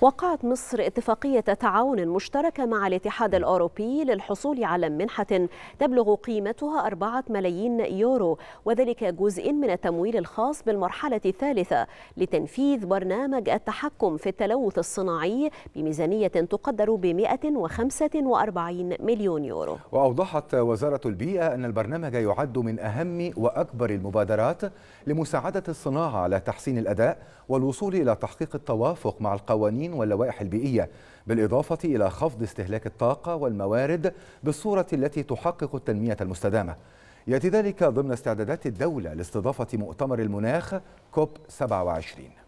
وقعت مصر اتفاقية تعاون مشتركة مع الاتحاد الأوروبي للحصول على منحة تبلغ قيمتها 4 ملايين يورو وذلك جزء من التمويل الخاص بالمرحلة الثالثة لتنفيذ برنامج التحكم في التلوث الصناعي بميزانية تقدر ب 145 مليون يورو وأوضحت وزارة البيئة أن البرنامج يعد من أهم وأكبر المبادرات لمساعدة الصناعة على تحسين الأداء والوصول إلى تحقيق التوافق مع القوانين التدخين واللوائح البيئية بالإضافة إلى خفض استهلاك الطاقة والموارد بالصورة التي تحقق التنمية المستدامة يأتي ذلك ضمن استعدادات الدولة لاستضافة مؤتمر المناخ كوب 27